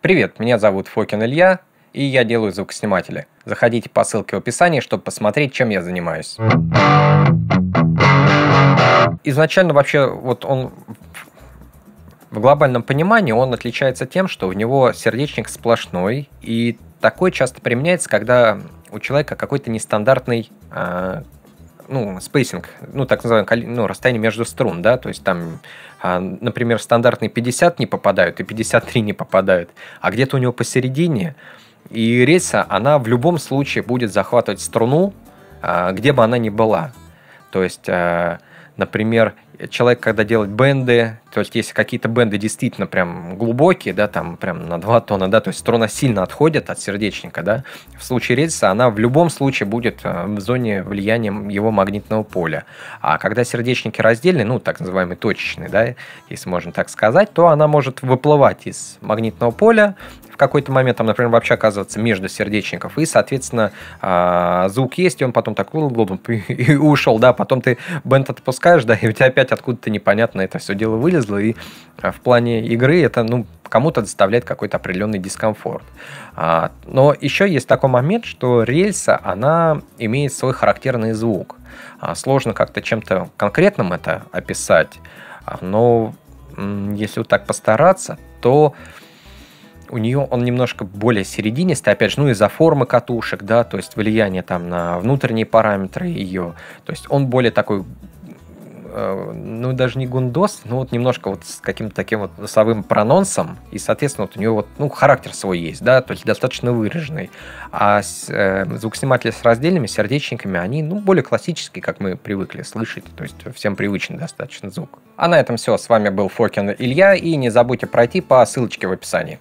Привет, меня зовут Фокин Илья, и я делаю звукосниматели. Заходите по ссылке в описании, чтобы посмотреть, чем я занимаюсь. Изначально вообще вот он в глобальном понимании он отличается тем, что у него сердечник сплошной, и такой часто применяется, когда у человека какой-то нестандартный э, ну, спейсинг, ну, так называемое ну, расстояние между струн, да, то есть там, а, например, стандартные 50 не попадают и 53 не попадают, а где-то у него посередине, и рельса, она в любом случае будет захватывать струну, а, где бы она ни была. То есть, а, например, человек, когда делает бенды, то есть если какие-то бенды действительно прям глубокие, да, там прям на 2 тона, да, то есть струна сильно отходит от сердечника, да, в случае рельса она в любом случае будет э, в зоне влияния его магнитного поля. А когда сердечники раздельны, ну, так называемые точечные, да, если можно так сказать, то она может выплывать из магнитного поля, в какой-то момент, там, например, вообще оказываться между сердечников, и, соответственно, а, звук есть, и он потом так и ушел, да, потом ты бенд отпускаешь, да, и у тебя опять сказать, откуда-то непонятно это все дело вылезло, и а, в плане игры это, ну, кому-то доставляет какой-то определенный дискомфорт. А, но еще есть такой момент, что рельса, она имеет свой характерный звук. А, сложно как-то чем-то конкретным это описать, но если вот так постараться, то у нее он немножко более серединистый, опять же, ну из-за формы катушек, да, то есть влияние там на внутренние параметры ее, то есть он более такой Э, ну, даже не гундос, но вот немножко вот с каким-то таким вот носовым прононсом, и, соответственно, вот у него вот, ну, характер свой есть, да, то есть достаточно выраженный. А с, э, звукосниматели с раздельными сердечниками, они, ну, более классические, как мы привыкли слышать, то есть всем привычен достаточно звук. А на этом все, с вами был Фокин Илья, и не забудьте пройти по ссылочке в описании.